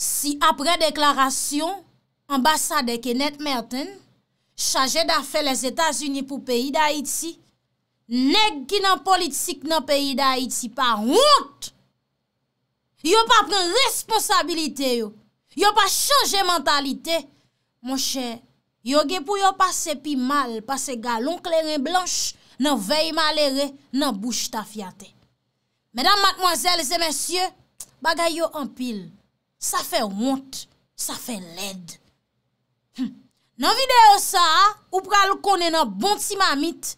Si apre deklarasyon, ambasade ke net merten, chaje da fe les Etats-Unis pou peyi da Iti, neg ki nan politik nan peyi da Iti pa route, yo pa pren responsabilite yo, yo pa chanje mentalite, mon chè, yo gen pou yo pase pi mal, pase galon kleren blanche nan vey malere nan bouche ta fiaten. Medan matmozèl zemensye, bagay yo anpil, Sa fè wont, sa fè led. Hm. Nan videyo sa, ou pral konen an bont si mamit,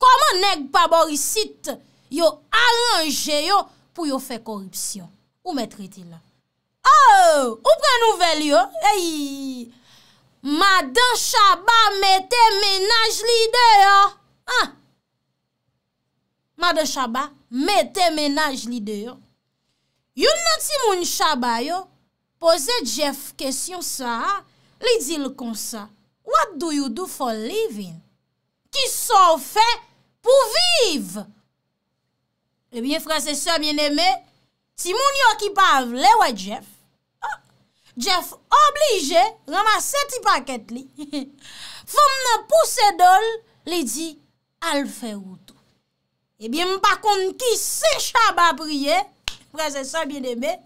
koman neg paborisit yo aranje yo pou yo fè korupsyon? Ou metre ti la? Oh, ou pral nouvel yo? Mada Shaba mette menaj li de yo. Mada Shaba mette menaj li de yo. Yon nan ti moun Shaba yo, Poze Jeff kesyon sa, li di l kon sa, What do you do for living? Ki son fe pou vive? Ebyen frasesor mwen eme, Si moun yo ki pa avle wa Jeff, ah, Jeff oblije ramase ti paket li. Fom nan puse dol, li di alfe woutou. Ebyen eh mwen pakon ki se chaba priye, Frasesor mwen eme,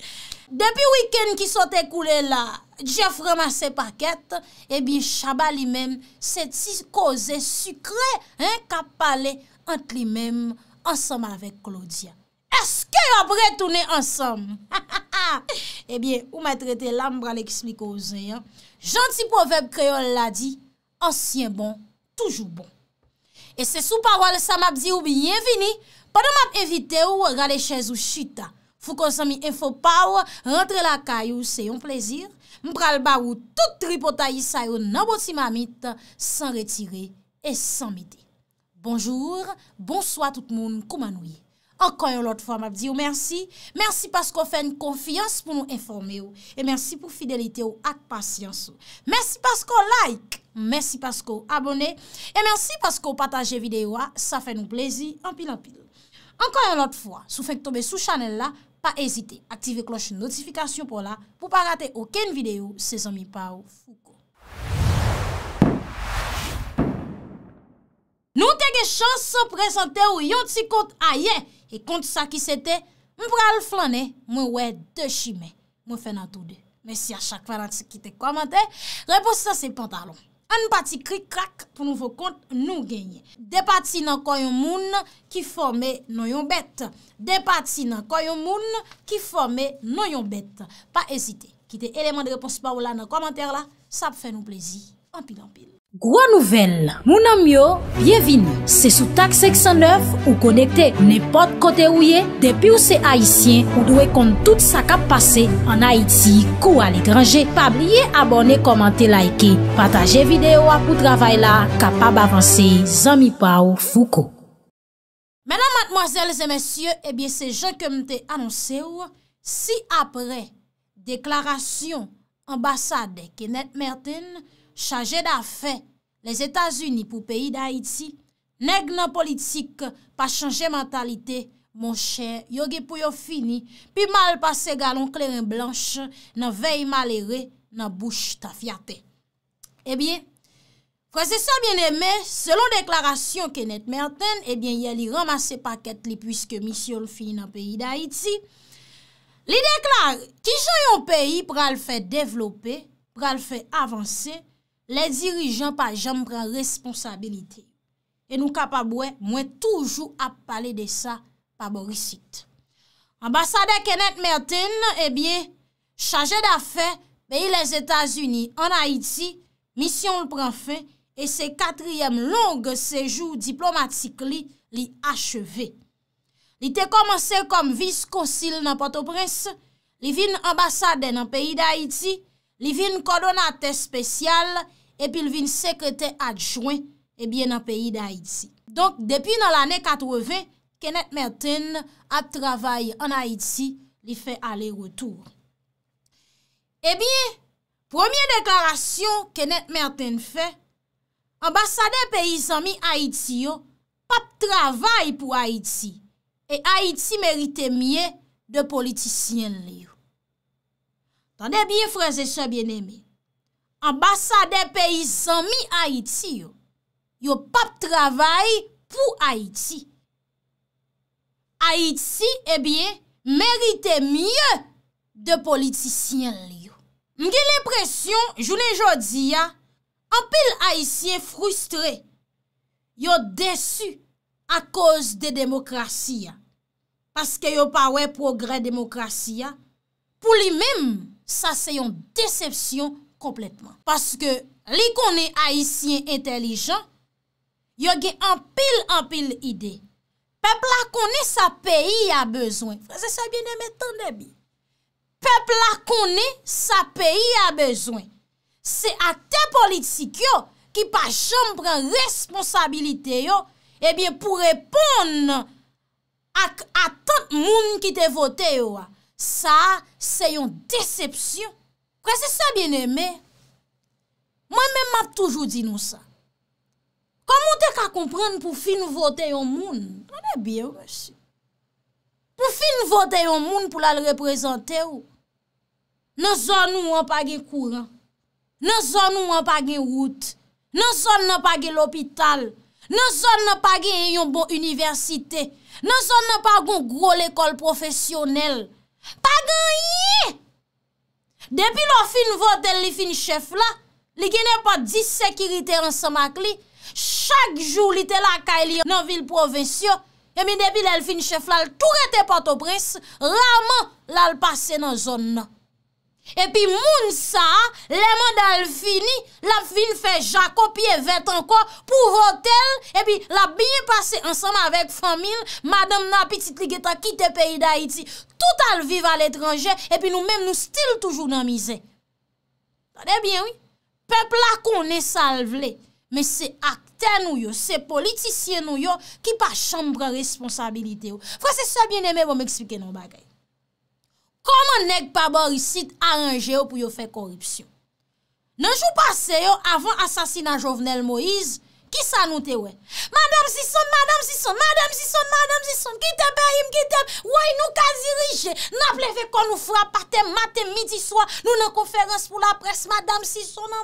Depi week-end ki sote koule la, Jeff ramase paket, ebi eh Shabal li menm se ti koze sukre, en ka pale ant li menm ansam avek Claudia. Eske yo apre toune ansam? Ha ha ha! Ebi eh ou ma trete lambra le kisli koze. Janti poveb kreol la di, ansyen bon, toujou bon. E se sou parwal sa map di ou biyevini, padou map evite ou wale chen zou chuta. Fou konsan mi enfo pa ou, rentre la kay ou, se yon plezir. Mpral ba ou, tout tripotayi sa yo nan boti mamit, san retire et san mide. Bonjour, bonsoit tout moun koumanoui. Ankon yon lot fwa mabdi ou mersi. Mersi pasko fè n konfians pou nou informe ou. E mersi pou fidelite ou ak pasyans ou. Mersi pasko like, mersi pasko abone. E mersi pasko pataje videyo a, sa fè nou plezir. Anpil, anpil. Ankon yon lot fwa, sou fèk tobe sou chanel la, Pa ezite, aktive kloche notifikasyon pou la pou pa rate oken videyo se zanmi pa ou fuko. Nou te ge chan se prezante ou yon ti kont a ye. E kont sa ki se te, mpral flan e, mwen wè de chimè. Mwen fè nan tout de. Mèsi a chakman an ki te komante. Repos sa se pantalon. An pati krik krak pou nou vò kont nou genye. De pati nan koyon moun ki forme nou yon bet. De pati nan koyon moun ki forme nou yon bet. Pa ezite, kite eleman de reponsi pa ou la nan komenter la, sa pou fè nou plezi. Ampil ampil. Gwa nouvel, mounan myo, byevini, se sou tak 609 ou konekte nipot kote ou ye, depi ou se haisyen ou dwe kont tout sa kap pase an Haiti kou al ekranje, pa blye abone komante laike, pataje videyo apou travay la kapab avanse zami pa ou fouko. Menan matmoazel zemesye, ebyen se je kemte anonse ou, si apre deklarasyon ambasade Kenet Mertin, chanje da fe les Etats-Unis pou peyi da Iti, neg nan politik pa chanje mentalite, mon chen, yoge pou yo fini, pi mal pase galon kleren blanche, nan vey mal ere, nan bouche ta fiate. Ebyen, eh kwa se sa bieneme, selon deklarasyon Kenneth Merton, ebyen, eh yeli ramase paket li, pwiske misyon fini nan peyi da Iti, li deklar ki jayon peyi pral fè devlopè, pral fè avansè, Bon eh le dirijan pa jom pran responsabilite. E nou kapabwe, mwen toujou ap pale de sa pa borisit. Ambasade Kenneth Merton, e bie, chaje da fe peyi les Etats-Unis an Haiti, misyon l pran fe, e se katriyem long sejou diplomatik li, li acheve. Li te komanse kom vis konsil nan Port-au-Prince, li vin ambasade nan peyi d'Haïti, li vin kodonate spesyal, epil vin sekrete adjouen ebyen nan peyi d'Haïti. Donk, depi nan l'anè 80, Kenneth Merton ap travay an Haïti li fè alè retou. Ebyen, pwemye deklarasyon Kenneth Merton fè, ambasade peyi zami Haïti yo, pap travay pou Haïti, e Haïti merite mye de politisyen li yo. Tande byen frèze se bien eme, ambasa de peyi san mi Haiti yo. Yo pap travay pou Haiti. Haiti ebyen eh merite mye de politisyen li yo. Mge l'impresyon, jounen jodi ya, apil Haitien frustre, yo desu a koz de demokrasi ya. Paske yo pawe progre demokrasi ya, pou li mem sa seyon decepsyon Kompletman. Paske li konen ayisyen entelijan, yo gen anpil anpil ide. Pepla konen sa peyi a bezwen. Frase sa biene metan debi. Pepla konen sa peyi a bezwen. Se ak te politik yo, ki pa chanm pren responsabilite yo, ebyen pou repon ak atan moun ki te vote yo. Sa se yon decepsyon La se sa bien eme. Mwen men map toujou di nou sa. Koman te ka kompren pou fin voten yon moun? Anè biye wè chè. Pou fin voten yon moun pou la lè prezente ou. Nè zon nou an page kouran. Nè zon nou an page wout. Nè zon nou an page l'opital. Nè zon nou an page yon bon universite. Nè zon nou an page yon gro l'ekol profesyonel. Page yi! Depi lo fin votel li fin chef la, li genen pa di sekirite an samak li, chak jou li tel akay li an nan vil provensyo, yemi depi le fin chef la l tou rete pato pres, raman la l pase nan zon nan. Epi moun sa, lèman dal fini, lap vin fè Jacobi e vet anko pou hotel. Epi lap bin pase ansanm avèk famil, madame nan apitit ligeta kite peyi da iti. Tout al viv al etranje, epi nou men nou stil toujou nan mizè. Tade bin, wè? Peplakou ne salvele, mè se akte nou yo, se politisye nou yo, ki pa chambre responsabilite yo. Fwa se sa bin eme, wè mè ekspike nou bagay. Koman nek pa borisit aranje yo pou yo fe korupsyon? Nanjou pase yo avan asasina Jovenel Moïse, ki sa nou tewen? Madame Sison, Madame Sison, Madame Sison, Madame Sison, ki tepe yim, ki tepe, woy nou ka dirije, napleve kon nou fwa patem, matem, midi, swa, nou nan konferans pou la pres, Madame Sison,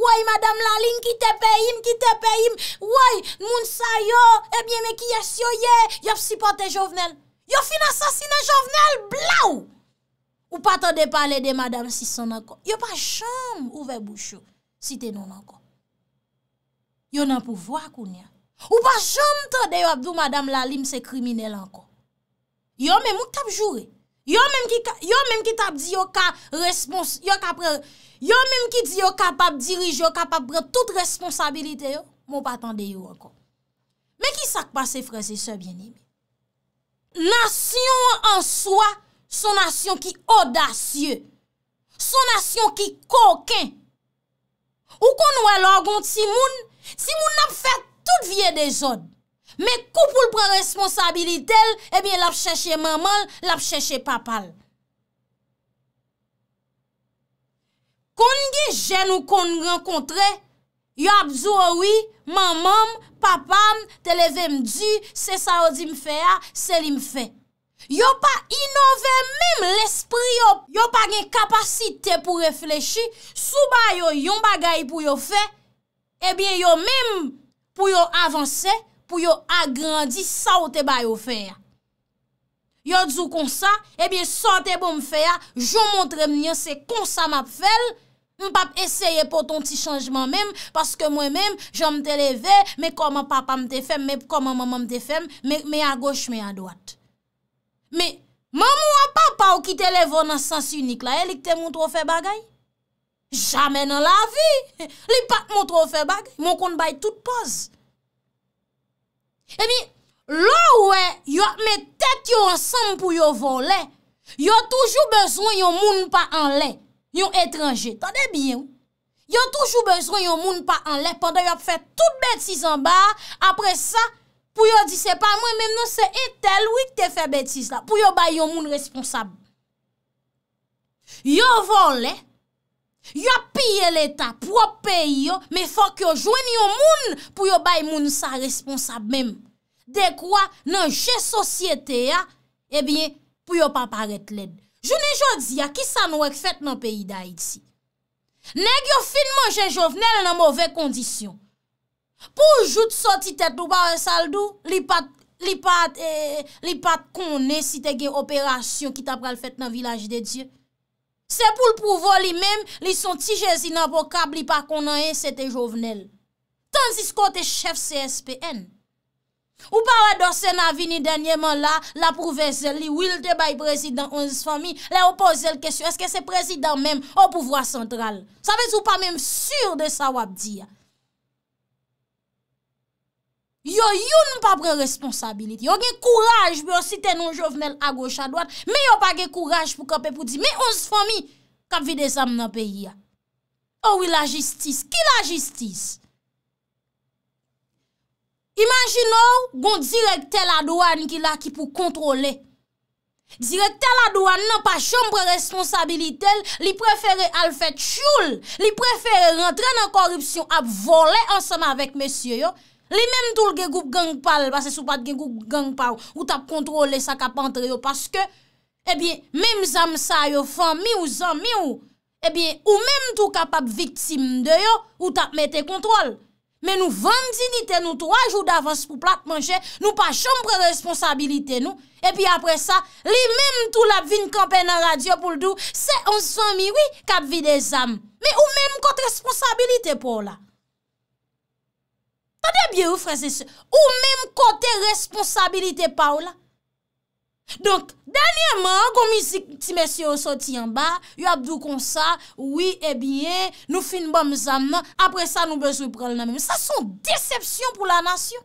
woy Madame Laligne, ki tepe yim, ki tepe yim, woy, moun sa yo, ebyen me ki yes yo ye, yop si pote Jovenel. Yo fin asasine javne al bla ou. Ou pa tande pale de madame sison anko. Yo pa jam ouve bouchou. Si te nou anko. Yo nan pouvo akoun ya. Ou pa jam tande yo abdou madame lalim se kriminele anko. Yo men mou tap jure. Yo men mou tap di yo ka respons... Yo men mou ki di yo kapab dirij yo kapab bre tout responsabilite yo. Mou pa tande yo anko. Men ki sak pa se frese se bien ime. Nasyon an swa, sou nasyon ki odasyon. Sou nasyon ki koken. Ou kon wè lò gont si moun, si moun ap fè tout vie de zon. Me koupoul pren responsabili tel, ebyen eh lap chèche maman, lap chèche papal. Kon nge jen ou kon renkontre... Yo ap zou oui, wi, mamam, papam, te levem di, se sa ou di mfe ya, se li mfe. Yo pa inovem mèm l'esprit yo, yo pa gen kapasite pou reflechi, sou ba yo yon bagay pou yo fe, ebyen yo mèm pou yo avanse, pou yo agrandi, sa ou te ba yo fe ya. Yo dzou konsa, ebyen sa ou te bo mfe ya, yo montre mnen se konsa map fel, M pap eseye pou ton ti chanjman mem, paske mwen mem, jom te leve, me koman papa mte fem, me koman mama mte fem, me a goch, me a doat. Me, mam ou a papa ou ki te leve nan sens unik la, e li te moun trofe bagay? Jamen nan la vi! Li pat moun trofe bagay, moun koun bay tout poz. E mi, lo we, yo me tek yo ansan pou yo vo le, yo toujou bezwen yo moun pa an le. Yon etranje, tade byen ou? Yon toujou bezwen yon moun pa anlep pandan yon fè tout bètiz anba apre sa, pou yon di se pa mwen mèm nou se etel, wik te fè bètiz la pou yon bay yon moun responsab Yon volè Yon piye l'Etat pou yon peyi yo mè fòk yon jwen yon moun pou yon bay moun sa responsab mèm De kwa nan che sosyete ya ebyen eh pou yon pa paret led Jounen jodi a ki san wèk fèt nan peyi da iti. Nè gyo finman jè jovnel nan mowè kondisyon. Pou jout soti tèt nou ba wè saldou, li pat eh, konen si te gen operasyon ki ta pral fèt nan vilaj de djè. Se pou l pouvo li mèm, li son ti jè zinabokab li pat konen e, se te jovnel. Tansis kote chef CSPN. Ou pa wè dorsè nan vini dènyèman la, la prouvè zè li, wè lte bay prezidant 11 fami, lè ou po zè l kèsyon, eske se prezidant mèm ou pouvwa sentral? Sa vez ou pa mèm sur de sa wap di ya? Yo, yo nou pa pren responsabiliti, yo gen kouraj pou yon sitè nou jovnel a goch a doat, me yo pa gen kouraj pou kapè pou di, me 11 fami, kap vide sa mè nan peyi ya? Oh, ou wè la jistis? Ki la jistis? Imagin nou, goun direk tel adouan ki la ki pou kontrole. Direk tel adouan nan pa chompre responsabilitel, li preferè al fèt choul, li preferè rentren nan korupsyon ap vole ansama vek mesye yo, li menm tou lge goup gangpal, basè sou pat gen goup gangpal, ou tap kontrole sa kapantre yo, paske, ebyen, eh menm zanm sa yo fan mi ou zanm mi ou, ebyen, eh ou menm tou kapap viktim de yo, ou tap mette kontrole. Men nou vende zinite nou, 3 jou d'avans pou plate manje, nou pa chompre responsabilite nou, e pi apre sa, li menm tou la vin kampen an radyo pou l'dou, se 11.000 wik ap vi de zam. Men ou menm kote responsabilite pou ou la. Ta de byou freze se. Ou menm kote responsabilite pou ou la. Donk, danyeman, kon mi zik ti mesye yo soti yon ba, yo abdou kon sa, wii e eh bie, nou fin ba mizanman, apre sa nou bezwe pral nan mimi. Sa son decepsyon pou la nasyon.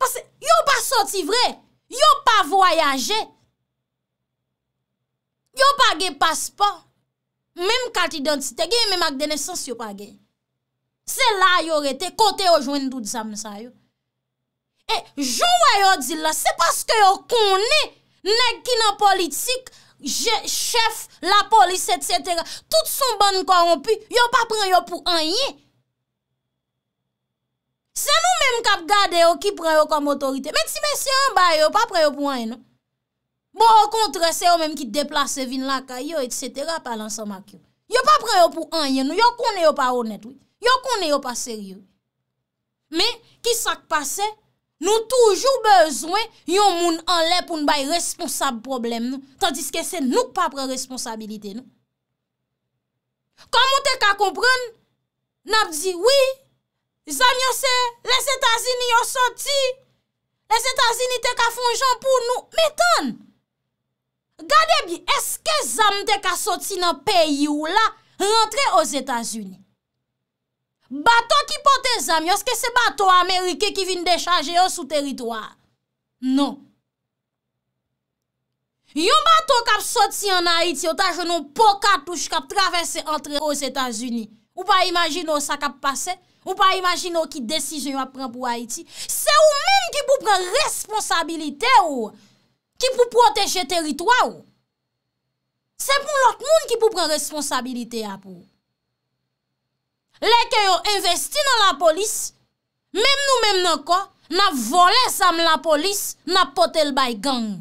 Pase, yo pa soti vre, yo pa voyaje. Yo pa ge paspon, mèm kat identite, ge mèm ak denesans yo pa ge. Se la yo rete, kote yo jwen nou disanman sa yo. E, joun wè yo di la, se paske yo konè, neg ki nan politik, chef, la polis, et cetera, tout son ban korompi, yo pa pren yo pou anye. Se nou menm kap gade yo ki pren yo kom otorite, men ti men se yon ba yo, pa pren yo pou anye nan. Bon, o kontre, se yo menm ki deplase vin lakay yo, et cetera, palan sa mak yo. Yo pa pren yo pou anye nou, yo konè yo pa honet wè, yo konè yo pa seryou. Men, ki sak pase, Nou toujou bezwen yon moun anle pou n bay responsab problem nou, tandis ke se nouk pa pre responsabilite nou. Koman te ka kompran, nap di, oui, zan yo se, les Etasini yo soti, les Etasini te ka fonjan pou nou, metan, gade bi, eske zan te ka soti nan peyi ou la, rentre os Etasini. Bato ki pote zami, oske se bato Amerike ki vin dechaje yo sou teritwa. Non. Yon bato kap soti an Haiti, yo ta jenon poka touche kap travese entre yo Zetazuni. Ou pa imagino sa kap pase, ou pa imagino ki desijon yo ap pran pou Haiti. Se ou men ki pou pran responsabilite yo, ki pou proteje teritwa yo. Se pou lot moun ki pou pran responsabilite yo ap ou. Lè ke yo investi nan la polis, mèm nou mèm nan ko, nan volè sam la polis, nan potèl bay gang.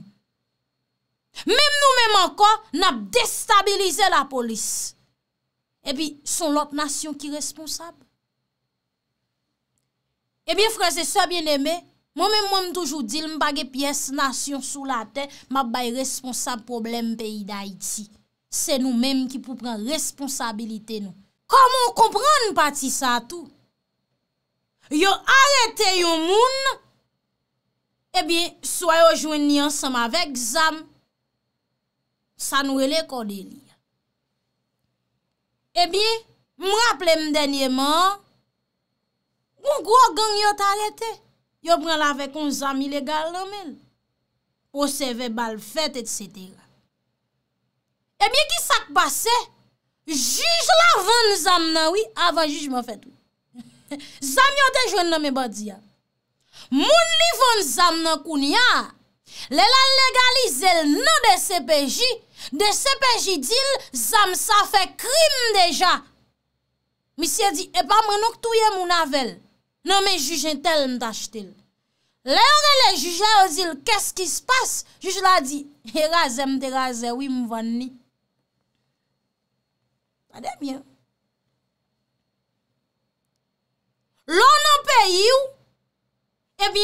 Mèm nou mèm anko, nan destabilize la polis. E pi, son lot nasyon ki responsab. E pi, fransè, sò bien emè, mò mèm mwèm toujou dil, m bagè piès nasyon sou la tè, m ap bay responsab problem peyi da iti. Se nou mèm ki pou pran responsabilite nou. komon kompran pati sa tou, yo arete eh yo moun, ebi, swa yo jwen ni ansam avek zam, sanwele kode li. Ebi, mraple mdenye man, mwongwo gen yo tarete, yo pran avek on zam ilegal lomen, pou seve bal fete et setera. Ebi, eh ki sak base, Juj la ven zam nan wè, avan juj mwen fè tou. Zam yote jwen nan mwen badia. Moun li ven zam nan koun ya, lè la legalize l nan de CPJ, de CPJ dil, zam sa fè krim deja. Misye di, epa mwen ok touye mwen avèl, nan mwen jujentel mwen tach tèl. Lè yore lè jujè, ozil, kèsk ki s'passe? Juj la di, e razè mwen te razè wè mwen vann ni. Lò nan pe yow, eh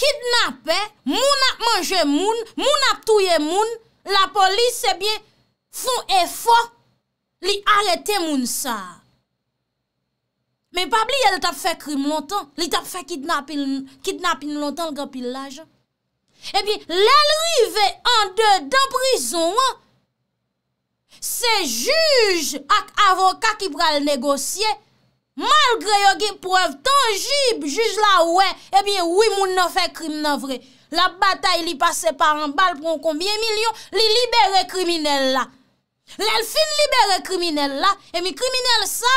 kidnapè, moun ap manje moun, moun ap touye moun, la polis foun e fwa li arete moun sa. Mè bab li yel tap fè krim lontan, li tap fè kidnapin lontan lga pil eh laj. Lè lrive an de dan prizon an, Se juj ak avokat ki pral negosye Malgre yo gen prev tangib Juj la ouen Ebyen ouy moun nan fe krim nan vre La batay li pase par an bal Pon kombye milyon Li libere kriminel la Lel fin libere kriminel la Emy kriminel sa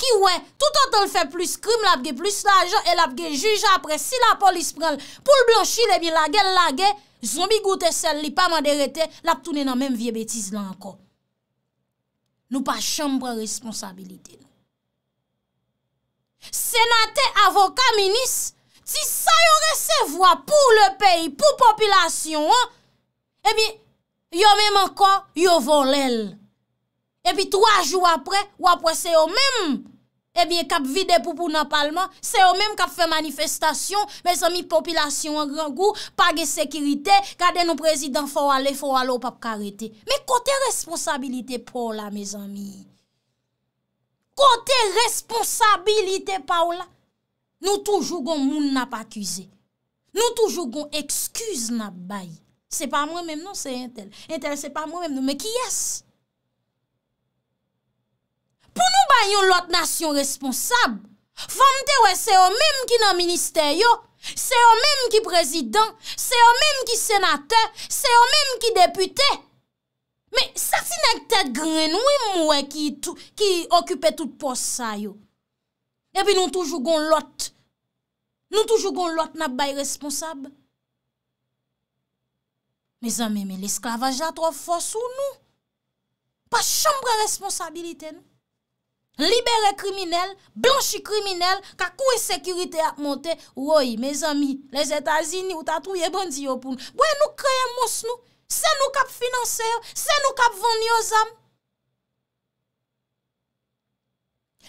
Ki ouen Tout an tol fe plus krim Lapge plus e la ajan E lapge juj apre Si la polis pral Poul blanchi Ebyen lage lage Zombi goute sel li Pa man derete Lap tounen nan menm vie betiz lan ko Nou pa chanm bre responsabilite. Senate, avoka, minis, si sa yon resevwa pou le peyi, pou popilasyon, ebi, eh yon menman kon, yon vol el. Ebi, 3 jou apre, wapwese yon menm, Ebyen eh kap vide poupou nan palman, se yo menm kap fe manifestasyon, menz anmi, populasyon an gran gou, page sekirite, kade nou prezidant fwa wale, fwa wale ou pap karete. Men kote responsabilite pa wla, menz anmi. Kote responsabilite pa wla. Nou toujougon moun nan pa kuse. Nou toujougon ekskuse nan bay. Se pa mwen menm nan, se intel. Intel se pa mwen menm nan, menk yes. Nou nou bay yon lot nasyon responsab. Fante wè, se yo mèm ki nan minister yo. Se yo mèm ki prezident. Se yo mèm ki senatè. Se yo mèm ki deputè. Mè, sa si nèk te gren wè mwè ki okupè tout pos sa yo. E pi nou toujougon lot. Nou toujougon lot nan bay responsab. Mè zan mè mè, l'esklavaj la trof fòs ou nou? Pa chanm re responsabilite nou? libere kriminelle, blanchi kriminelle, ka kou e sekirite ap monte, woy, me zami, le zetazi ni, ou tatou ye bandi yo pou nou. Bwè nou kreye mous nou, se nou kap finanseyo, se nou kap vanyo zam.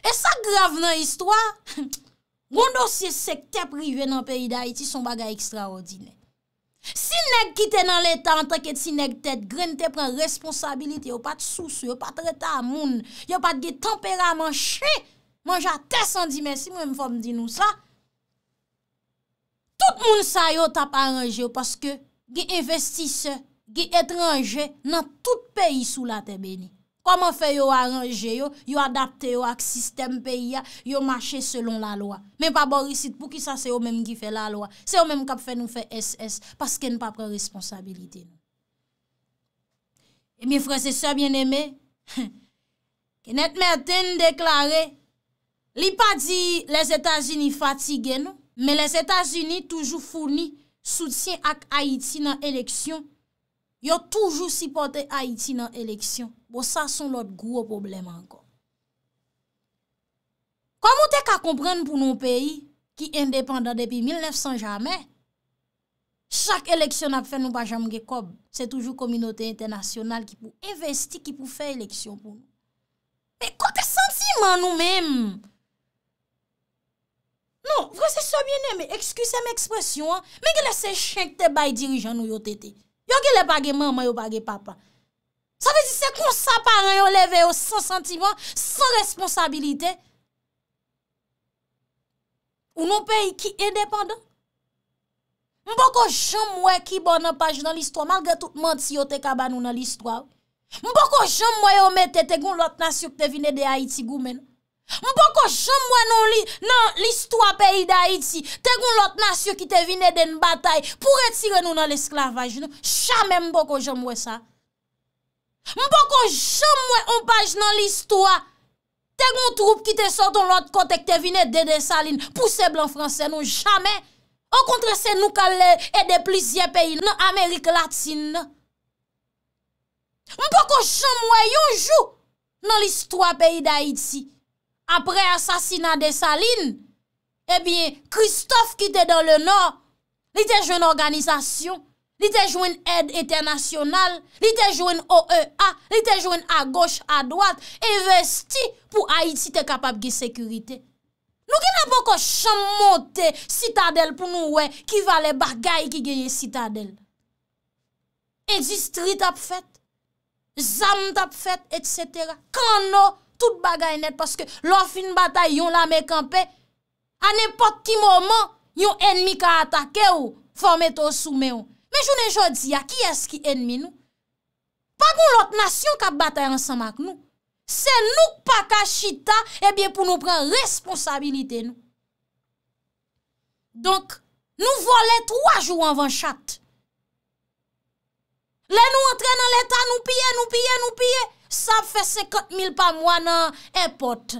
E sa grav nan istwa, gondosye sek tep rive nan perida iti son bagay ekstraordinè. Si neg ki te nan leta an taket si neg tet, gren te pren responsabilite, yo pat sou sou, yo pat reta amoun, yo pat ge tempera manche, manja tes an di men, si mwen fom di nou sa, tout moun sa yo tap an range yo paske ge investise, ge etrange nan tout peyi sou la te beni. Koman fe yo aranje yo, yo adapte yo ak sistem peya, yo mache selon la loa. Men pa borisit pou ki sa se yo menm ki fe la loa. Se yo menm kap fe nou fe SS, paske n pa pre responsabilite nou. E mi frasesor bieneme, ke net merte n deklare, li pa di les Etats-Unis fatigè nou, men les Etats-Unis toujou founi soutien ak Haiti nan eleksyon. Yo toujou sipote Haiti nan eleksyon. Bo sa son lot gwo problem anko. Kwa moun te ka komprenn pou nou peyi ki independant depi 1900 jamè, chak eleksyon ap fè nou pa jamge kob, se toujou kominote internasyonal ki pou investi, ki pou fè eleksyon pou nou. Pe kote sentiman nou menm. Non, vre se sobyenè, me ekskusem ekspresyon an, me gile se chenkte bay dirijan nou yo tete. Yo gile bagè mè, man yo bagè papa. Sa vezi se kon sa paran yo leve yo san sentiman, san responsabilite ou nou peyi ki e depanda. Mbo ko jomwe ki bon apaj nan listwa, malge tout manti yo te kaban nou nan listwa. Mbo ko jomwe yo mette te goun lot nasyo ki te vine de Haiti goumen. Mbo ko jomwe nou li nan listwa peyi de Haiti, te goun lot nasyo ki te vine den batay pou retire nou nan esklavaj. Jamen mbo ko jomwe sa. Mpo kon jom wè yon page nan l'istwa, te yon troupe ki te sorton lòt kontek te vinè non, de desaline, pou se blan franse nou jame, an kontre se nou kalè e de plizye peyi nan Amerik Latine. Mpo kon jom wè yon jou nan l'istwa peyi da Iti, apre asasina desaline, e eh biye Christophe ki te dan le nor, li te jen organizasyon, Li te jwen ed eternasyonal, li te jwen OEA, li te jwen a goch, a dwat, investi pou a iti te kapap ge sekurite. Nou gen apoko chanmote sitadel pou nou we kivalè bagay ki geye sitadel. Ejistri tap fet, zam tap fet, et cetera. Kan nou tout bagay net, paske lò fin batay yon la me kampe, an epoti momon yon enmi ka atake ou, fòm eto soume ou. Me jounen jò di a, ki eski enmi nou? Pa goun lòt nasyon ka batay ansama ak nou. Se nouk pa ka chita, ebyen eh pou nou pren responsabilite nou. Donk, nou volè troa jò anvan chat. Le nou entren nan l'Etat, nou piye, nou piye, nou piye. Sa fè sekot mil pa mwa nan epot.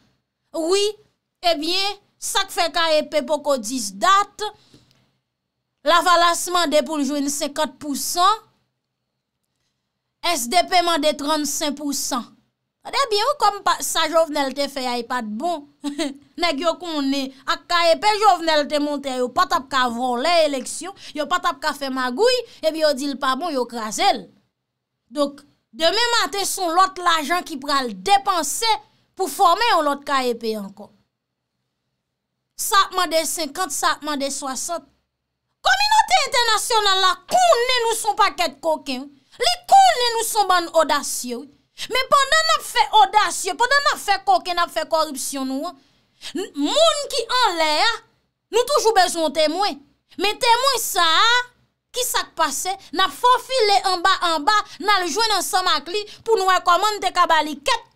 Ouye, ebyen, sak fe ka epe poko diz dat, la valasman de pou ljouen 54%, es depeman de 35%. A debyen ou kom sa jovnelte fe aipat bon, neg yo konen ak ka epe jovnelte monte, yo patap ka vron le eleksyon, yo patap ka fe magouy, ebyen yo dil pa bon yo krasel. Dok, demen mate son lot la jan ki pral depanse pou fome yon lot ka epi anko. Sa apman de 50, sa apman de 60. Komunate internasyonan la, koun nen nou son pa ket kokin. Li koun nen nou son ban odasyon. Men pandan nap fe odasyon, pandan nap fe kokin, nap fe korupsyon nou. Moun ki an lè, nou toujou bezon temwen. Men temwen sa a, Kisak pase, na fonfile en ba en ba, na le jwen an samak li, pou nou rekomande te ka bali ket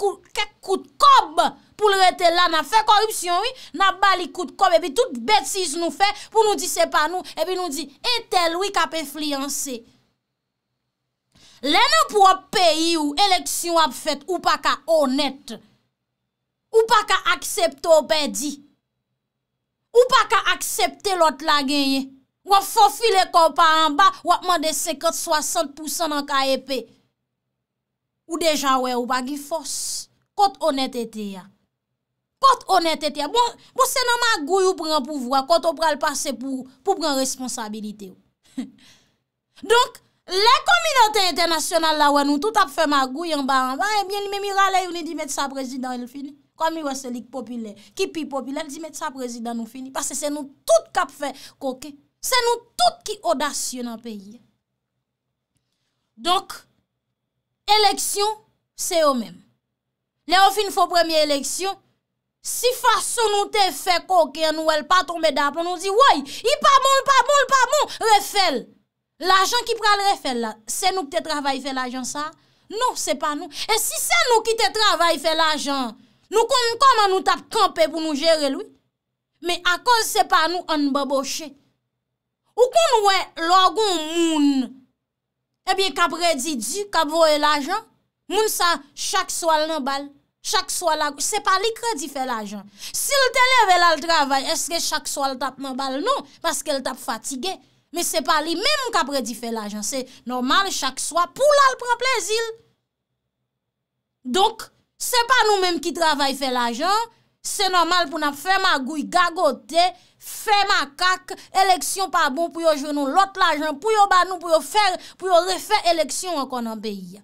kout kob, pou le rete la na fe korupsyon vi, na bali kout kob, epi tout betis nou fe, pou nou di se pa nou, epi nou di, etel wik ap efliyansi. Le nan pou ap peyi ou, eleksyon ap fet, ou pa ka onet, ou pa ka aksepto opedi, ou pa ka aksepte lot la genye, Wap fofi le kopa an ba, wap mande 50-60% nan ka epi. Ou deja wè, ou bagi fos. Kot onet ete ya. Kot onet ete ya. Bon, bo se nan magou yon pren pouvwa, kot ou pral pase pou pren responsabilite yon. Donk, le kominante internasyonal la wè nou, tout ap fè magou yon ba an ba, ebyen li mè mi rale yon li di met sa prezidant yon fini. Komi wè se lik popile, ki pi popile, li di met sa prezidant yon fini. Pase se nou tout kap fè kokey. Se nou tout ki odasyon an peyi. Donk, eleksyon, se yo menm. Le ofi nou fò premier eleksyon, si fason nou te fè kòkè, nou el pa tomè dap, nou di woy, ipa moun, ipa moun, ipa moun, refèl. L'ajan ki pral refèl la, se nou ki te travay fè l'ajan sa? Non, se pa nou. E si se nou ki te travay fè l'ajan, nou konman nou tap kampè pou nou jère lou? Me akòl se pa nou an babò chè. Ou kon wè lògon moun, ebyen kap redi di, kap vòe la jan, moun sa chak swal nan bal, chak swal la, se pa li kredi fe la jan. Si l tè levè la l travay, eske chak swal tap nan bal, non, paske l tap fatige, me se pa li, men moun kap redi fe la jan, se normal chak swal pou la l pran plezil. Donk, se pa nou menm ki travay fe la jan, se normal pou nan fè magouy gagote, se, Fè makak, eleksyon pa bon pou yo jounon lot la joun, pou yo banou, pou yo refè eleksyon an kon an beya.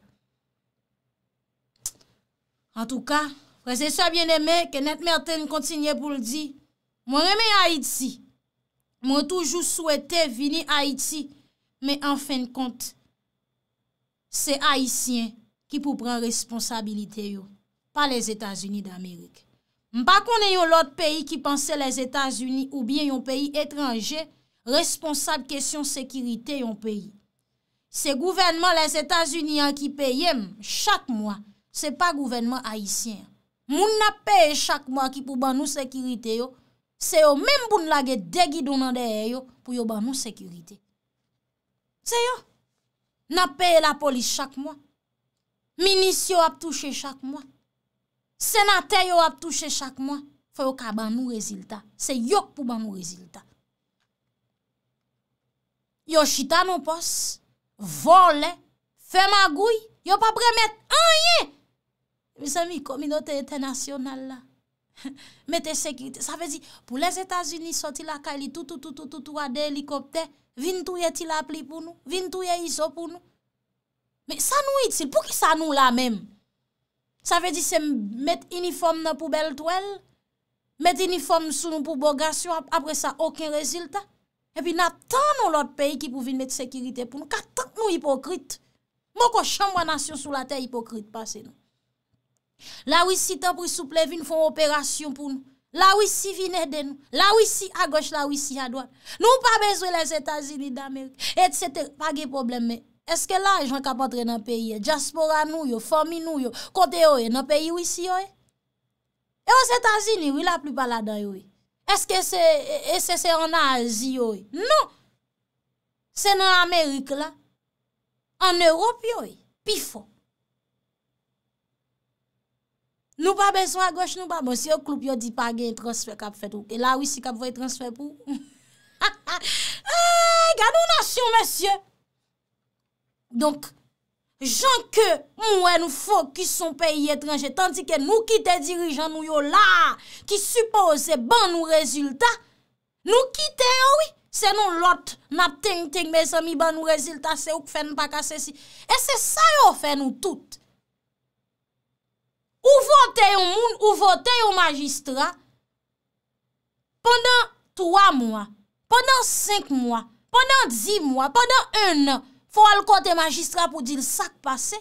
An tou ka, prese sa bien eme, ke net merte n kontinye pou l di, mwen reme Haiti, mwen toujou souwete vini Haiti, men an fen kont, se Haitien ki pou pran responsabilite yo, pa les Etats-Unis d'Amerik. Mpa kon e yon lot peyi ki panse les Etats-Unis ou bien yon peyi etranje responsable kesyon sekirite yon peyi. Se gouvenman les Etats-Unis an ki peye m, chak mwa, se pa gouvenman Haitien. Moun na peye chak mwa ki pou ban nou sekirite yo, se yo menm bun lage degi donan deye yo pou yo ban nou sekirite. Se yo, na peye la polis chak mwa, minis yo ap touche chak mwa. Senatè yo ap touche chak mwen, fè yo ka ban mou rezilta. Se yok pou ban mou rezilta. Yo chita nou pos, vole, fè magouy, yo pa bremet, anye! Mise mi komi do te ete nasyonal la. Mè te sekritè, sa fè zi pou les Etasunis soti la kali toutou toutou toutou a de helikopter, vintouye ti la pli pou nou, vintouye iso pou nou. Mè sanou iti, pou ki sanou la mèm? Sa ve di se met uniform nan pou bel touel, met uniform sou nou pou bogasyon, apre sa oken rezultat. E pi natan nou lout peyi ki pou vin met sekirite pou nou, katak nou hipokrite. Mou ko chanmwa nasyon sou la te hipokrite pase nou. La wisi tan pou souple vin fon operasyon pou nou. La wisi vin eden nou. La wisi a goch, la wisi a doan. Nou pa bezwe les Etats-Unis d'Amerik, et sete, pa ge probleme men. Eske la yon e kapotre nan peyi e? Djaspora nou yo, formi nou yo, kote yo e, nan peyi wisi yo e? E o se tanzi li, wila plu pala dan yo e? Eske se, e se se anan tanzi yo e? Non! Se nan Amerike la, an Europe yo e, pifo. Nou pa beson a goch nou pa, monsi yo kloup yo di page yon transfer kap fet ou. E la wisi kap voy transfer pou? Ah, gado nasyon monsi yo! Donk, jan ke mwen ou fok kis son peyi etranje, tandike nou kite dirijan nou yo la, ki suppose ban nou rezultat, nou kite yo, se nou lot, na tenk tenk me sa mi ban nou rezultat, se ou kfen baka se si. E se sa yo fè nou tout. Ou vote yo moun, ou vote yo magistra, pondan 3 moun, pondan 5 moun, pondan 10 moun, pondan 1 moun, Fwa l kote magistra pou di l sak pase,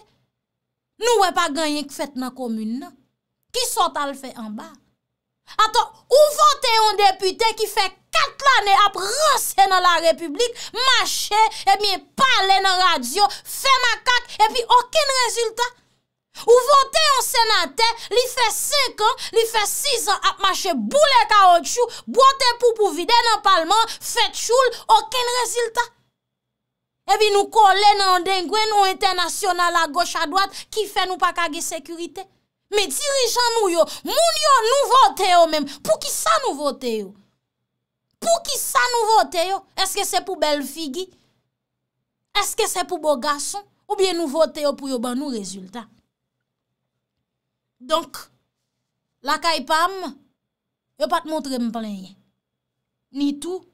nou wè pa ganyen k fèt nan komune nan. Ki sot al fè an ba? Aton, ou vote yon depute ki fè kat l anè ap rase nan la republik, mache, e eh mi pale nan radyo, fè makak, e pi oken rezultat. Ou vote yon senate, li fè sek an, li fè siz an ap mache boule ka odchou, bote pou pou vide nan palman, fèt choul, oken rezultat. evi nou kon lè nan den gwen nou international a goch a dwat, ki fè nou pa kage sekurite. Me dirijan nou yo, moun yo nou vote yo men, pou ki sa nou vote yo? Pou ki sa nou vote yo? Eske se pou bel figi? Eske se pou bo gason? Ou biye nou vote yo pou yo ban nou rezultat? Donk, lakay pam, yo pat motrem plenye. Ni tou,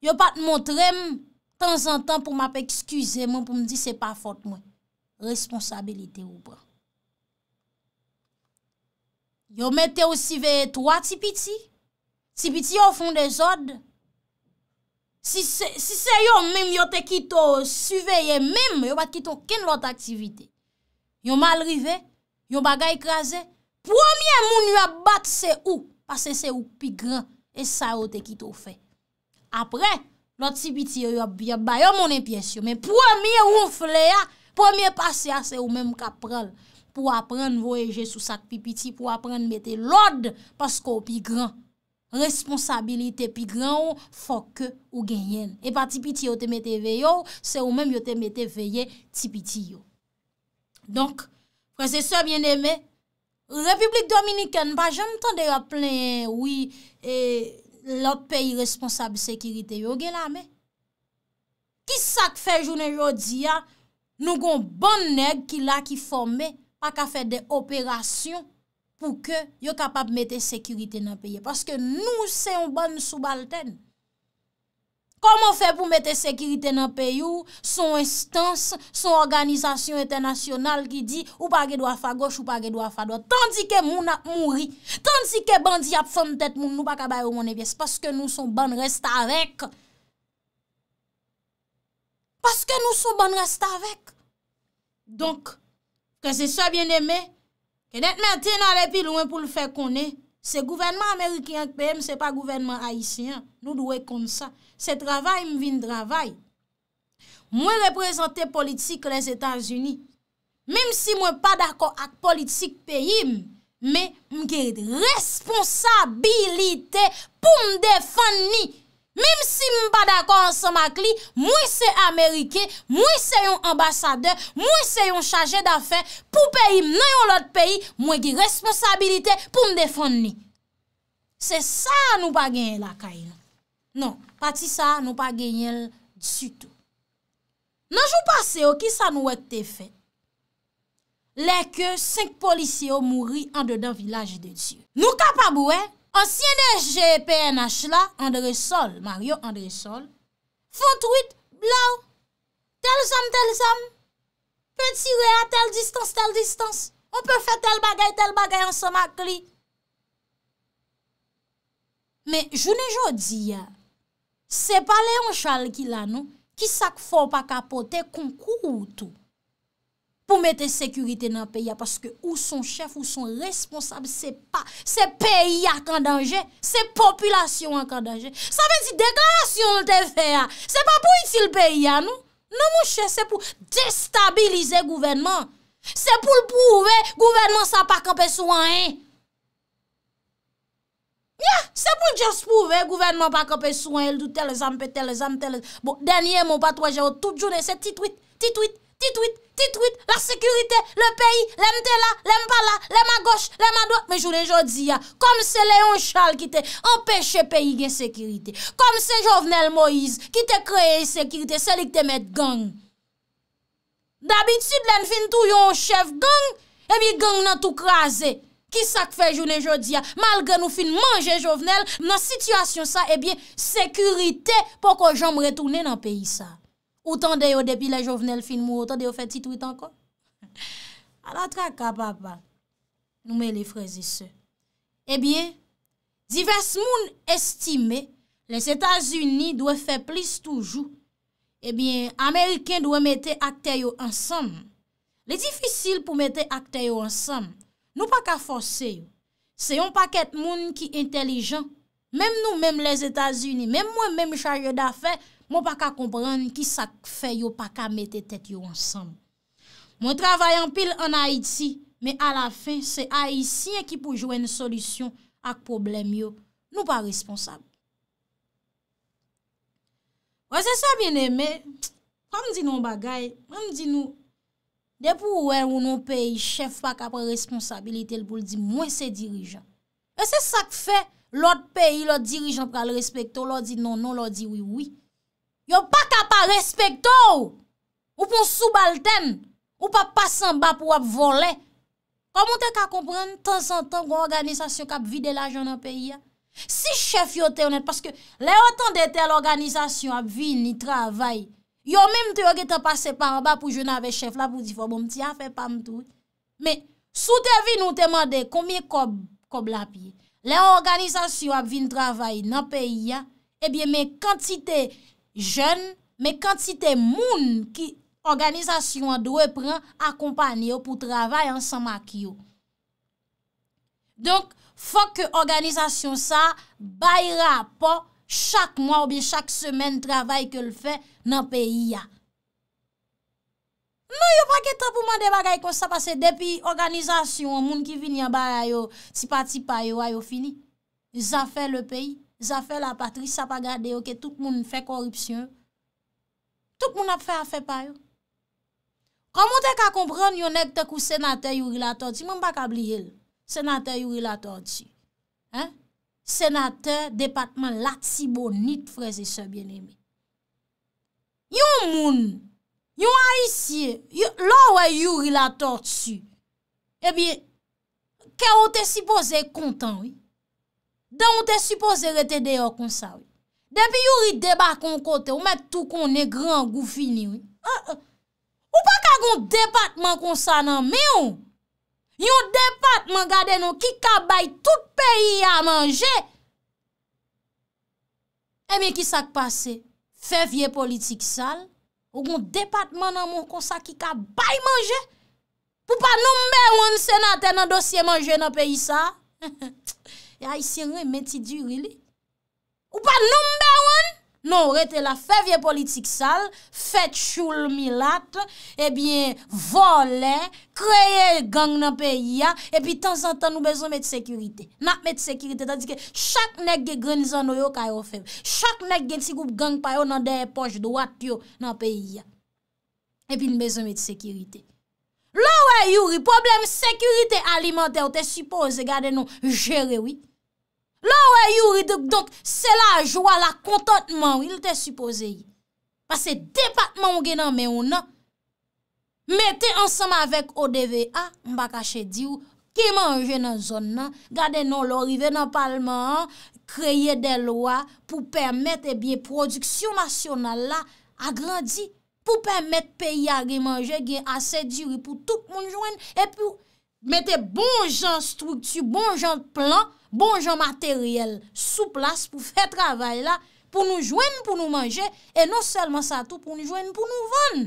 yo pat motrem tan zan tan pou m ap ekskuze mwen pou m di se pa fote mwen, responsabilite ou pran. Yon mète ou siveye 3 tipiti, tipiti yon foun de zod, si se yon mèm yon te kito suveye mèm, yon bat kito ken lot aktivite. Yon malrive, yon bagay ekraze, premier moun yon bat se ou, pa se se ou pi gran, e sa yon te kito fè. Apre, Lo tipiti yo yo baya mounen piens yo. Men pwemye ouf le ya. Pwemye pase ya se ou menm kap pral. Pwapren vweje sou sak pipiti. Pwapren mette lod. Pasko pi gran. Responsabilite pi gran ou. Fok ou genyen. E pa tipiti yo te mette veyo. Se ou menm yo te mette veye tipiti yo. Donk. Prese so bien de me. Republik Dominikene pa jenm tende yo plen. Ouye. lot peyi responsable sekirite yo gen la me. Kisa k fe jounen jodi ya, nou kon bon neg ki la ki fome, pa ka fe de operasyon, pou ke yo kapap mette sekirite nan peye. Paske nou se yon bon sou baltene. Koman fe pou mette sekirite nan peyo, son instance, son organizasyon etenasyonal ki di ou pa ge do a fa goch ou pa ge do a fa do. Tandike moun ap mouri, tandike bandi ap fon tet moun nou pa kabaye ou moun evyes. Paske nou son ban resta avek. Paske nou son ban resta avek. Donk, ke se so bien eme, ke net menti nan repi louen pou le fe konen. Se gouvenman Amerikyan k peye m, se pa gouvenman Haitiyan. Nou dwe kon sa. Se travay m vin travay. Mwen reprezentè politik lèz Etanjouni. Mem si mwen pa dako ak politik peye m, me m gerit responsabilite pou m defan ni. Mwen si mwen pa dako an sa mak li, mwen se Amerike, mwen se yon ambasadeur, mwen se yon chaje da fe pou peyi mnen yon lot peyi mwen ki responsabilite pou mdefon ni. Se sa nou pa genye la kaye nou. Non, pati sa nou pa genye l disyoutou. Nanjou pase yo ki sa nou wet te fe, leke 5 polisye yo mouri an de dan vilaje de Diyo. Nou kapabou e? Ansyen de GPNH la, André Sol, Mario André Sol, fote wite, blaou, tel zam, tel zam, pe ti re a tel distans, tel distans, an pe fe tel bagay, tel bagay an somak li. Me, jounen jodi ya, se pale an chal ki la nou, ki sak fote pa kapote, kon kou ou tou. pou mette sekurite nan peya, paske ou son chef, ou son responsable, se pa, se peya kan danje, se populasyon kan danje, sa vezi deklarasyon lte feya, se pa pou iti l peya nou, nan mou chef, se pou destabilize gouvenman, se pou l pouve, gouvenman sa pa kape souanen, se pou l just pouve, gouvenman pa kape souanen, l do tel zanpe, tel zanpe, bo denye mou patwa je, ou tout jounen se titwit, titwit, Titwit, titwit, la sekurite, le peyi, lèm te la, lèm pa la, lèm a goch, lèm a doak. Men jounen jodi ya, kom se Leon Charles ki te empèche peyi gen sekurite. Kom se Jovenel Moïse ki te kreye sekurite, seli ki te met gang. Dabitid lèm fin tou yon chef gang, ebi gang nan tou krasè. Ki sak fe jounen jodi ya, mal gen ou fin manje Jovenel, nan situasyon sa, ebi sekurite pou kon jom retounen nan peyi sa. outan deyo depi la jovenel fin mou, outan deyo fe titwit ankon. Ala tra ka, papa, nou me li frezi se. E eh bie, divers moun estime, les Etats-Unis dwe fe plis toujou, e eh bie, Ameriken dwe mette akteyo ansam. Le difisil pou mette akteyo ansam, nou pa ka fonse yo. Se yon pa ket moun ki entelijan, mem nou, mem les Etats-Unis, mem mwen, mem charyo da fey, Mwen pa ka kompren ki sak fe yo pa ka mette tet yo ansam. Mwen travayan pil an Haiti, men ala fe se Haitien ki pou jwenn solisyon ak problem yo, nou pa responsable. Wè se sa bin eme, kwa m di nou bagay, kwa m di nou, de pou wè ou nou peyi chef pa ka pre responsabilite l pou l di mwen se dirijan. Wè e se sak fe l ot peyi, l ot dirijan pra l respekto, l or di nou, nou l or di wii wii. yo pa kapa respekto ou, ou pou sou balten, ou pa pasan ba pou ap vole. Koman te ka kompren tan san tan kwa organizasyon kap vide la joun an peyi ya? Si chef yo te onet, paske le otan de tel organizasyon ap vide ni travay, yo menm te oge te pase pa an ba pou joun ave chef la pou di fo bon ti afe pa mtout. Me, sou te vi nou temande, komye kob la piye? Le organizasyon ap vide travay nan peyi ya, ebyen men kantite jen, me kantite moun ki organizasyon an do e pren akompany yo pou travay ansan mak yo. Donk, fok ke organizasyon sa bayra pa chak moun ou bi chak semen travay ke l fe nan peyi ya. Non yo pa ketan pou mande bagay kon sa pase depi organizasyon moun ki vini an bayra yo, si pati paye yo, ay yo fini. Zan fe le peyi. Zafè la patris, sa pa gade yo ke tout moun fè korupsyon. Tout moun ap fè, ap fè pa yo. Koman te ka kompran yon ek te kou senatè yorilator di? Mwen baka bli yel, senatè yorilator di. Senatè, depatman, lat si bonit freze se bien eme. Yon moun, yon a yisi, lò wè yorilator di. Ebi, ke o te si boze kontan wè. Dan ou te suppose rete deyo kon sa ou. Depi yon ri debat kon kote, ou met tou kon ne gran gou fini ou. Ah, ah. Ou pa ka goun debatman kon sa nan men ou. Yon debatman gade nou ki ka bay tout peyi a manje. E men ki sak pase fevye politik sal. Ou goun debatman nan moun kon sa ki ka bay manje. Ou pa nou mbe ou an senate nan dosye manje nan peyi sa. He he he. Ya, isi anwe metidu, really? Ou pa number one? Non, rete la fevye politik sal, fet choul milat, ebyen, vole, kreye gang nan peyi ya, ebyen, tan zan tan nou bezon met sekurite. Nak met sekurite, tadike chak nek gen granizan no yo kaya fev. Chak nek gen si koup gang pa yo nan deye poj do wat yo nan peyi ya. Ebyen, bezon met sekurite. Lo we yuri, problem sekurite alimentè, ou te suppose gade nou jere wik. La wè yu ridouk, donk, se la jwa la kontantman wè, il te suppose yi. Pase depatman wè genan mè ou nan, mette ansama vek O.D.V.A, mbakache di ou, ki manje nan zon nan, gade nan lorive nan palman an, kreye de loa pou permette, e bie, produksyon nasyonal la, agrandi pou permette peyi a remanje gen ase di ou, pou tout moun jwen, e pou mette bon jan struktu, bon jan plan, Bonjon materyel, souplas pou fè travay la, pou nou jwen pou nou manje, e non selman sa tou pou nou jwen pou nou ven.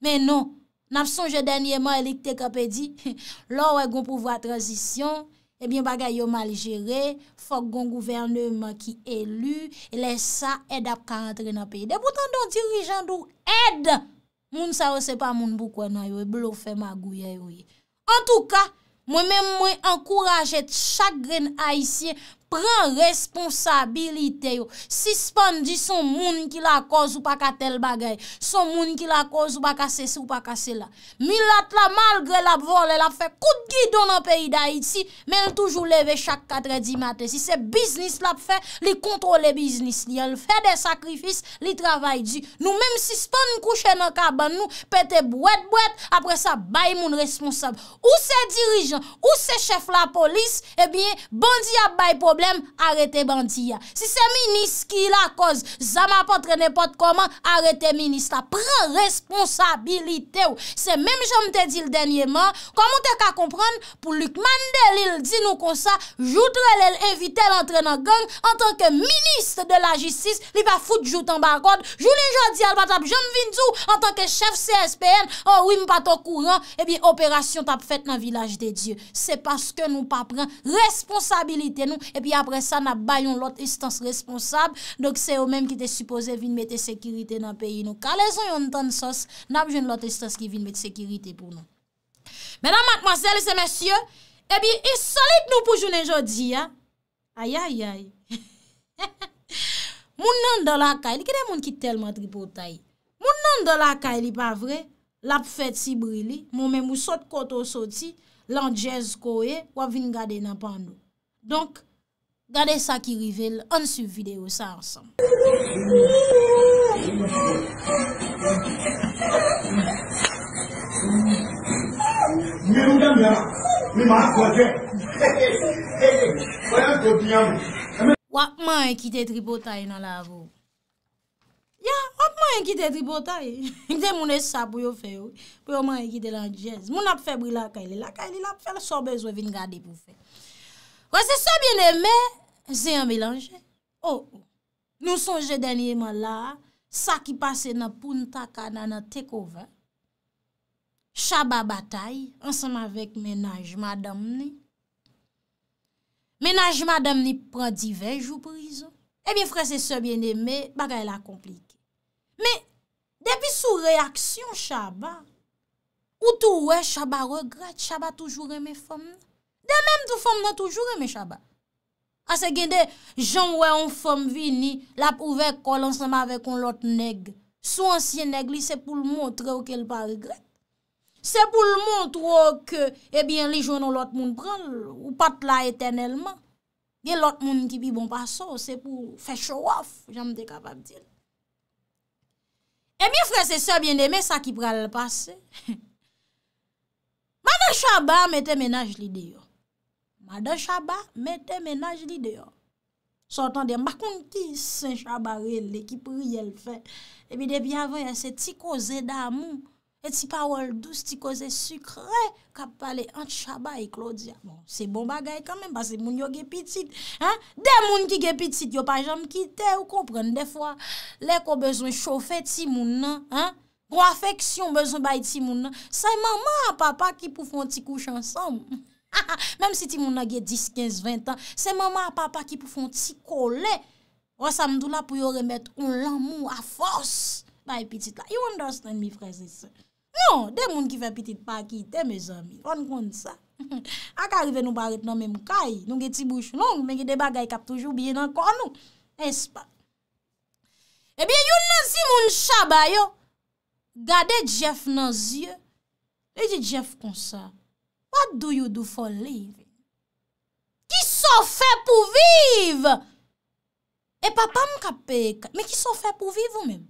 Menon, nap sonje denye man elikte kapè di, lò wè goun pou vwa transisyon, e bin bagay yo mal jere, fok goun gouverneman ki elu, e lè sa edap ka rentre nan peyde. Boutan don dirijan doun, ed! Moun sa wè se pa moun boukwa nan yo, e blo fè magou ya yo. En tou ka, Mwen mwen mwen an kourajet chak gren a isye... Pren responsabilite yo Si spon di son moun ki la Koz ou pa ka tel bagay Son moun ki la koz ou pa ka se se ou pa ka se la Milat la malgre la vol Ela fe kout gi donan peyi da iti Men toujou leve chak katredi mate Si se biznis la fe Li kontrole biznis li El fe de sakrifis li travay di Nou menm si spon kouche nan kaban nou Pete bouet bouet Apre sa bay moun responsable Ou se dirijan ou se chef la polis Ebyen eh bandi ap bay pou Arre te bandiya. Si se minis ki la koz, zama potre nepot koman, arre te minis. Ta pren responsabilite ou. Se menm jom te di l denye man, koman te ka kompran, pou lukman de li l di nou konsa, joutre l el evite l entre nan gang, an tanke minis de la jistis, li pa fout joutan bar kod, jouni jodi al batap, jom vin zou an tanke chef CSPN, oh an wim baton kouran, ebi eh operasyon tap fet nan vilaj de Diyo. Se paske nou pa pren responsabilite nou, ebi. Eh pi apre sa nabayon lot istans responsab, dok se yo menm ki te supose vin mette sekirite nan peyi nou. Kale zon yon tan sos, nabjoun lot istans ki vin mette sekirite pou nou. Menan matmazel se mesye, ebi, e solit nou poujoun enjodi ya. Ayayay. Moun nan do la kay li, ki de moun ki telman tripo tayi. Moun nan do la kay li pa vre, lap fet si brili, moun menm ou sot koto soti, lan jez kowe, wav vin gade nan pandou. Donk, Gade sa ki rivel, an su videyo sa ansan. Wap man ekite tribo tay nan lavo. Ya, wap man ekite tribo tay. Mwen se mounen sa pou yo feyo, pou yo man ekite lan jez. Moun ap febri lakay li, lakay li nap febri sobez we vin gade pou fek. Frase sobyen eme, ze yon melange. Ou, oh, oh. nou sonje denye man la, sa ki pase nan pun takan nan nan teko ven. Chaba batay, ansan avèk menajman damni. Menajman damni pradivej ou prizo. Ebyen frase sobyen eme, bagay la komplike. Me, depi sou reaksyon Chaba, ou tou we Chaba regret, Chaba toujou reme fomne. De mèm tou fèm nan toujoure mè chaba. Ase gen de, jan wè an fèm vi ni, la pou vè kol ansèm avè kon lot neg. Sou ansye neg li se pou l'montre ou ke l'pa regrette. Se pou l'montre ou ke, e bèn li jounon lot moun pral, ou pat la etenelman. Gen lot moun ki bi bon pa so, se pou fè chowaf, jan mè de kapab dire. E mè fè se sè bèn de mè, sa ki pral le pase. Mè nan chaba, mè te menaj li diyo. Madan chaba, mette menaj li deyo. Sotan dey, makon ki, sen chaba re le, ki prou yel fe. Ebi dey, bi avon, se ti koze damou, e ti pa wol douz, ti koze sukre, kap pale ant chaba e klo diy. Se bon bagay kamen, bas se moun yo gepitit. Dey moun ki gepitit, yo pa jam kite, ou kompren dey fwa, le ko bezon choufe ti moun nan, kwa afeksyon bezon bay ti moun nan. Se maman, papa, ki pou fon ti kouche ansan moun. Mem si ti moun a ge 10, 15, 20 an, se maman a papa ki pou fon ti kole, wa samdou la pou yo remet un lamou a fos. Baye pitit la, you understand mi freze se. Non, de moun ki fe pitit pa ki, de me zami, on kon sa. A ka rive nou baret nan men mkai, nou ge ti bouch nong, men ge deba gay kap toujou biye nan kon nou. En se pa. Ebiye eh yon nazi moun chaba yo, gade jef nan zye, e di jef kon sa. Wadou you dou foli? Ki so fe pou viv? E papam ka pek? Me ki so fe pou viv ou men?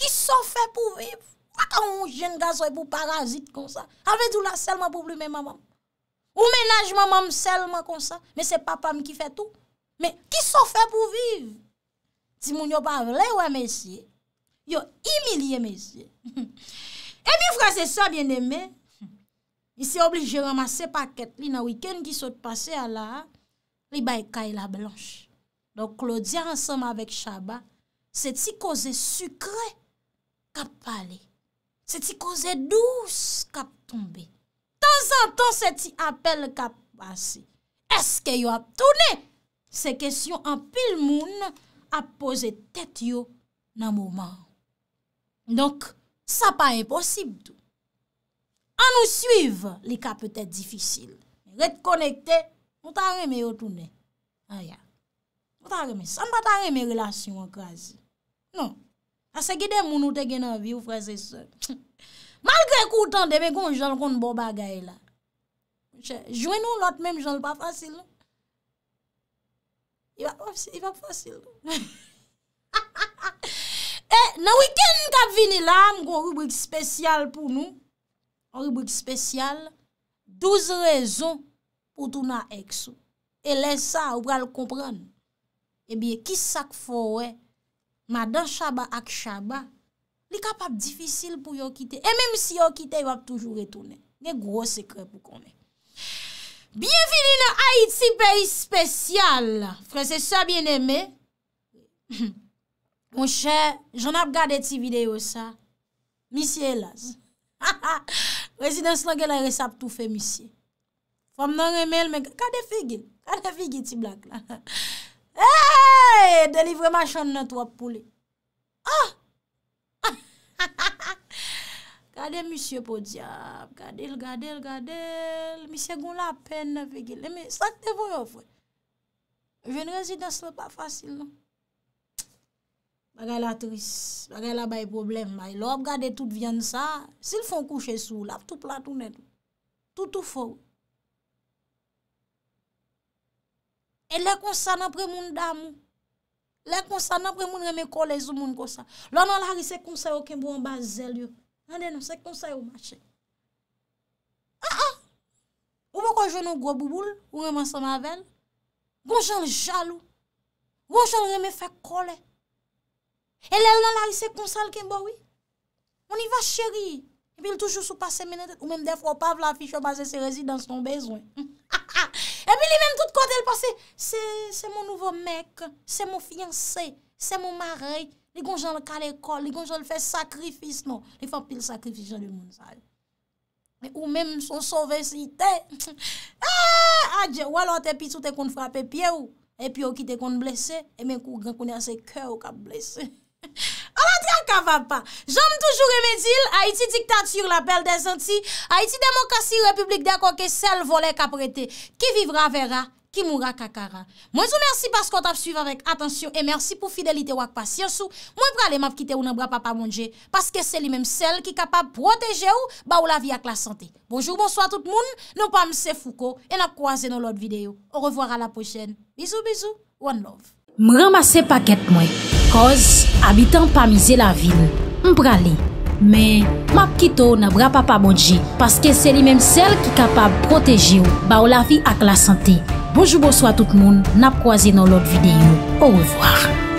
Ki so fe pou viv? Faka moun jengas wè pou parazit kon sa? Avedou la selman pou plume mamam? Ou menaj mamam selman kon sa? Me se papam ki fe tou? Me ki so fe pou viv? Si moun yo pavle wè mesye, yo imilye mesye. E mi fwa se so bien eme, I se oblige ramase paket li nan wiken ki sot pase ala li baykaye la blanche. Don klo diya ansam avek Chaba, se ti koze sukre kap pale. Se ti koze douz kap tombe. Tan zan ton se ti apel kap pase. Eske yo ap tone se kesyon an pil moun ap pose tete yo nan mouman. Donk sa pa e posib tout. An nou suiv, li ka peut ete difisil. Retkonekte, moutan reme yo toune. Aya. Moutan reme. San moutan reme relasyon an kwa zi. Non. Ase gede moun ou te genan vi ou fre se se. Malkre koutan, deme kon, jol kon bo bagay la. Jouen nou lot menm jol pa fasil. Non? I va fasil. Ha ha ha ha! E, nan wiken kap vini la, mkon rubrik spesyal pou nou. Oribouk spesyal, douze rezon pou touna ek sou. E lè sa, ou pral kompran. E eh bie, kisak fowè, madan chaba ak chaba, li kapap difisil pou yo kite. E mèm si yo kite, yo ap toujou retounè. Nè gwo sekre pou konè. Bienfini nou Haiti, peyi spesyal. Frè, se sa bienemè. Mon chè, joun ap gade ti video sa. Missi Elas. Ha ha ha. Rezidans la gen la resap tou fe misye. Fom nan remel men, kade figil? Kade figil ti blak la? Hey! Delivre machan nan to ap poule. Oh! Ah! Kade misye pou diap? Kade l, kade l, kade l. Misye goun la pen na figil. Eme, saten pou yon fwe. Ven rezidans la pa fasil nan. Bagay la tris, bagay la bay problem may, lo ap gade tout vyan sa, sil fon kouche sou la, tout platou netou, tout tout fow. E lè konsan apre moun damou, lè konsan apre moun reme kolez ou moun konsan. Lò nan lari se konsay o kembou an bazel yo, nan denon se konsay o machen. A a, ou mwen konjou nou gwo bouboul, ou reme sa ma ven, mwen jen jalou, mwen jen reme fe kolez. E lèl nan la y se konsal kembo, oui? Moun y va chéri. E pi l toujou sou pase menete, ou men defro pav la fichou base se rezidans ton bezoun. E pi li men tout kote l pase, se mon nouvo mek, se mon fiancé, se mon marey, li kon jen l ka l ekol, li kon jen l fe sakrifismon. Li fap pil sakrifismon li moun saj. Ou men son sove si te. Adje, ou alo te pisou te kon frape pie ou, e pi ou ki te kon blese, e men kon y a se kè ou ka blese. A la diya kava pa Jom toujou remedil Haiti diktat sur la pelle de zanti Haiti demokrasi republik deko Ke sel vole kaprete Ki vivra vera, ki moura kakara Mwen sou mersi paskot ap suivarek Atensyon e mersi pou fidelite wak pasyansou Mwen prale map kite ou nan bra pa pa mounje Paske se li menm sel ki kapab proteje ou Ba ou la vi ak la sante Bonjour, bonsoit tout moun Non pa mse fouko E na kouazen ou lot videyo Ou revoar a la pochen Bizou, bizou, one love Mwen ramase paket mwen Koz, abitan pa mize la vil, mbra li. Men, map kito na bra pa pa modji, paske se li menm sel ki kapab proteji ou, ba ou la vi ak la sante. Bojoubo swa tout moun, nap kwa zi nou lot videyo. Ou revoar.